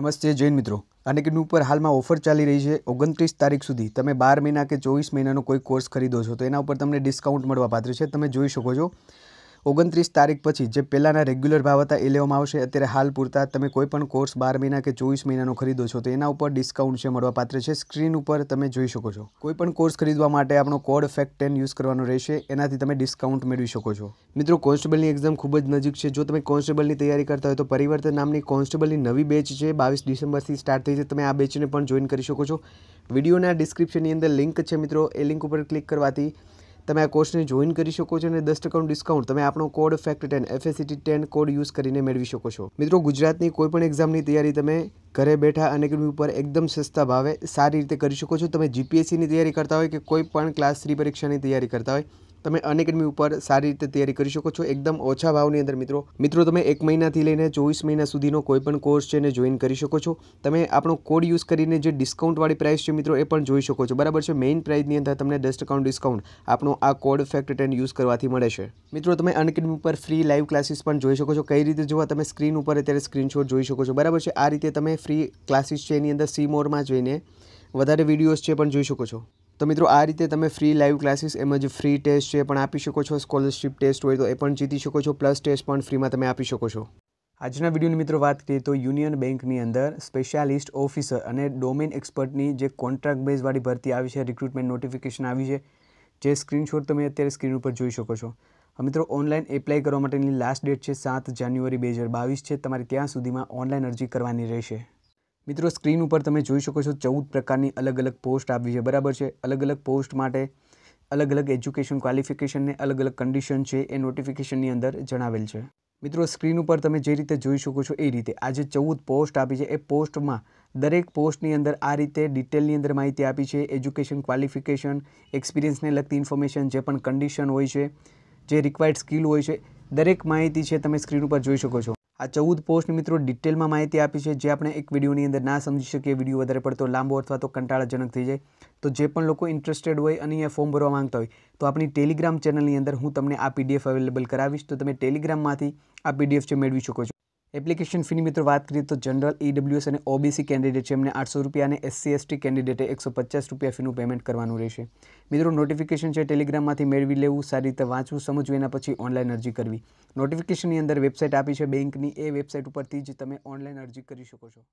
નમસ્તે જૈન મિત્રો અને કિડનું ઉપર હાલમાં ઓફર ચાલી રહી છે ઓગણત્રીસ તારીખ સુધી તમે બાર મહિના કે ચોવીસ મહિનાનો કોઈ કોર્સ ખરીદો છો તો એના ઉપર તમને ડિસ્કાઉન્ટ મળવા પાત્ર છે તમે જોઈ શકો છો ઓગણત્રીસ તારીખ પછી જે પહેલાંના રેગ્યુલર ભાવ હતા એ લેવામાં આવશે અત્યારે હાલ પૂરતા તમે કોઈ પણ કોર્સ બાર મહિના કે ચોવીસ મહિનાનો ખરીદો છો તો એના ઉપર ડિસ્કાઉન્ટ છે મળવાપાત્ર છે સ્ક્રીન ઉપર તમે જોઈ શકો છો કોઈપણ કોર્સ ખરીદવા માટે આપણો કોડ ફેક્ટ ટેન યુઝ કરવાનો રહેશે એનાથી તમે ડિસ્કાઉન્ટ મેળવી શકો છો મિત્રો કોન્સ્ટેબલની એક્ઝામ ખૂબ જ નજીક છે જો તમે કોન્સ્ટેબલની તૈયારી કરતા હોય તો પરિવર્તન નામની કોન્સ્ટેબલની નવી બેચ છે બાવીસ ડિસેમ્બરથી સ્ટાર્ટ થઈ છે તમે આ બેચને પણ જોઈન કરી શકો છો વિડીયોના ડિસ્ક્રિપ્શનની અંદર લિંક છે મિત્રો એ લિંક ઉપર ક્લિક કરવાથી તમે આ કોર્સને જોઈન કરી શકો છો અને દસ ટકાનું ડિસ્કાઉન્ટ તમે આપણો code fact ten FACT ten code use કરીને મેળવી શકો છો મિત્રો ગુજરાતની કોઈ પણ એક્ઝામની તૈયારી તમે ઘરે બેઠા અનેકડમી ઉપર એકદમ સસ્તા ભાવે સારી રીતે કરી શકો છો તમે જીપીએસસીની તૈયારી કરતા હોય કે કોઈ પણ ક્લાસ થ્રી પરીક્ષાની તૈયારી કરતા હોય તમે અનએકેડમી ઉપર સારી રીતે તૈયારી કરી શકો છો એકદમ ઓછા ભાવની અંદર મિત્રો મિત્રો તમે એક મહિનાથી લઈને ચોવીસ મહિના સુધીનો કોઈ પણ કોર્સ છે એને જોઈન કરી શકો છો તમે આપણો કોડ યુઝ કરીને જે ડિસ્કાઉન્ટવાળી પ્રાઇસ છે મિત્રો એ પણ જોઈ શકો છો બરાબર છે મેઇન પ્રાઇસની અંદર તમને દસ ટકાનું ડિસ્કાઉન્ટ આપણો આ કોડ ફેક્ટ ટેન યુઝ કરવાથી મળે છે મિત્રો તમે અનએકેડમી ઉપર ફ્રી લાઈવ ક્લાસીસ પણ જોઈ શકો છો કઈ રીતે જોવા તમે સ્ક્રીન ઉપર અત્યારે સ્ક્રીનશોટ જોઈ શકો છો બરાબર છે આ રીતે તમે ફ્રી ક્લાસીસ છે એની અંદર સી મોડમાં જોઈને વધારે વિડીયોઝ છે પણ જોઈ શકો છો તો મિત્રો આ રીતે તમે ફ્રી લાઈવ ક્લાસીસ એમ જ ફ્રી ટેસ્ટ છે પણ આપી શકો છો સ્કોલરશિપ ટેસ્ટ હોય તો એ પણ જીતી શકો છો પ્લસ ટેસ્ટ પણ ફ્રીમાં તમે આપી શકો છો આજના વિડીયોની મિત્રો વાત કરીએ તો યુનિયન બેંકની અંદર સ્પેશિયાલિસ્ટ ઓફિસર અને ડોમેન એક્સપર્ટની જે કોન્ટ્રાક્ટ બેઝવાળી ભરતી આવી છે રિક્રુટમેન્ટ નોટિફિકેશન આવી છે જે સ્ક્રીનશોટ તમે અત્યારે સ્ક્રીન ઉપર જોઈ શકો છો મિત્રો ઓનલાઈન એપ્લાય કરવા માટેની લાસ્ટ ડેટ છે સાત જાન્યુઆરી બે હજાર બાવીસ છે તમારે ત્યાં સુધીમાં ઓનલાઈન અરજી કરવાની રહેશે મિત્રો સ્ક્રીન ઉપર તમે જોઈ શકો છો ચૌદ પ્રકારની અલગ અલગ પોસ્ટ આપવી છે બરાબર છે અલગ અલગ પોસ્ટ માટે અલગ અલગ એજ્યુકેશન ક્વોલિફિકેશનને અલગ અલગ કન્ડિશન છે એ નોટિફિકેશનની અંદર જણાવેલ છે મિત્રો સ્ક્રીન ઉપર તમે જે રીતે જોઈ શકો છો એ રીતે આજે ચૌદ પોસ્ટ આપી છે એ પોસ્ટમાં દરેક પોસ્ટની અંદર આ રીતે ડિટેલની અંદર માહિતી આપી છે એજ્યુકેશન ક્વોલિફિકેશન એક્સપિરિયન્સને લગતી ઇન્ફોર્મેશન જે પણ કન્ડિશન હોય છે જે રિક્વાયર્ડ સ્કિલ હોય છે દરેક માહિતી છે તમે સ્ક્રીન ઉપર જોઈ શકો છો આ ચૌદ પોસ્ટ મિત્રો ડિટેલમાં માહિતી આપી છે જે આપણે એક વિડીયોની અંદર ના સમજી શકીએ વિડીયો વધારે પડતો લાંબો અથવા તો કંટાળાજનક થઈ જાય તો જે પણ લોકો ઇન્ટરેસ્ટેડ હોય અને અહીંયા ફોર્મ ભરવા માંગતા હોય તો આપણી ટેલિગ્રામ ચેનલની અંદર હું તમને આ પીડીએફ અવેલેબલ કરાવીશ તો તમે ટેલિગ્રામમાંથી આ પીડીએફ જે મેળવી શકો છો એપ્લિકેશન ફીની મિત્રો વાત કરીએ તો જનરલ ઈડબ્લ્યુએસ અને ઓબીસી કેન્ડિડેટ છે એમને આઠસો રૂપિયા અને એસસી એસટી કેન્ડિડેટે એકસો પચાસ રૂપિયા ફીનું પેમેન્ટ કરવાનું રહેશે મિત્રો નોટિફિકેશન છે ટેલિગ્રામમાંથી મેળવી લેવું સારી રીતે વાંચવું સમજવું એના પછી ઓનલાઈન અરજી કરવી નોટિફિકેશનની અંદર વેબસાઇટ આપી છે બેંકની એ વેબસાઇટ ઉપરથી જ તમે ઓનલાઈન અરજી કરી શકો છો